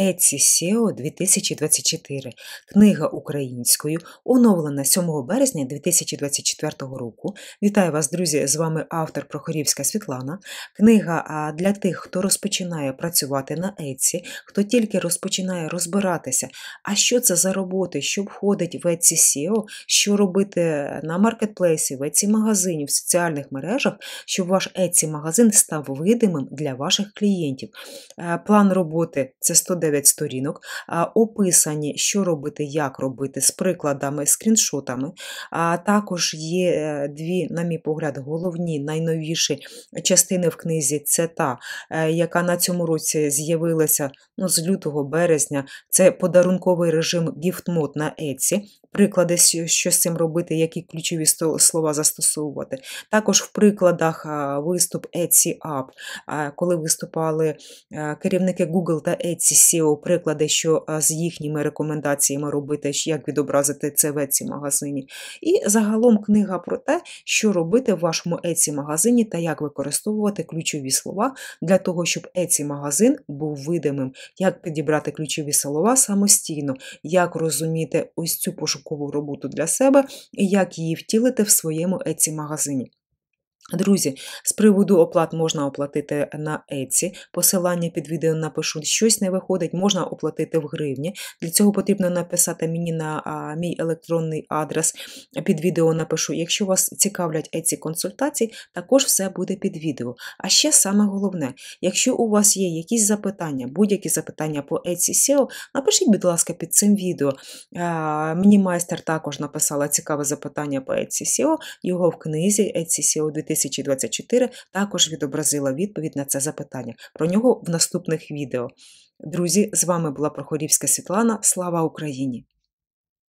Еці Сео 2024. Книга українською, оновлена 7 березня 2024 року. Вітаю вас, друзі! З вами автор Прохорівська Світлана. Книга для тих, хто розпочинає працювати на Еці, хто тільки розпочинає розбиратися, а що це за роботи, що входить в Еці Сіо, що робити на маркетплейсі, в Еці магазині, в соціальних мережах, щоб ваш Еці магазин став видимим для ваших клієнтів. Е, план роботи це 110. 9 сторінок, описані, що робити, як робити, з прикладами, скріншотами. А також є е, дві, на мій погляд, головні найновіші частини в книзі це та, е, яка на цьому році з'явилася ну, з лютого березня. Це подарунковий режим Gift Mode на Etsy приклади, що з цим робити, які ключові слова застосовувати. Також в прикладах виступ Etsy App, коли виступали керівники Google та Etsy SEO, приклади, що з їхніми рекомендаціями робити, як відобразити це в Etsy магазині. І загалом книга про те, що робити в вашому Etsy магазині та як використовувати ключові слова для того, щоб Etsy магазин був видимим, як підібрати ключові слова самостійно, як розуміти ось цю пошуку пошукову роботу для себе і як її втілити в своєму Еці магазині. Друзі, з приводу оплат можна оплатити на Еці. Посилання під відео напишу, щось не виходить, можна оплатити в гривні. Для цього потрібно написати мені на а, мій електронний адрес. Під відео напишу. Якщо вас цікавлять еці консультації, також все буде під відео. А ще саме головне, якщо у вас є якісь запитання, будь-які запитання по Еці SEO, напишіть, будь ласка, під цим відео. А, мені майстер також написала цікаве запитання по Еці SEO, його в книзі Еці SEO 2020. 2024 також відобразила відповідь на це запитання. Про нього в наступних відео. Друзі, з вами була Прохорівська Світлана. Слава Україні!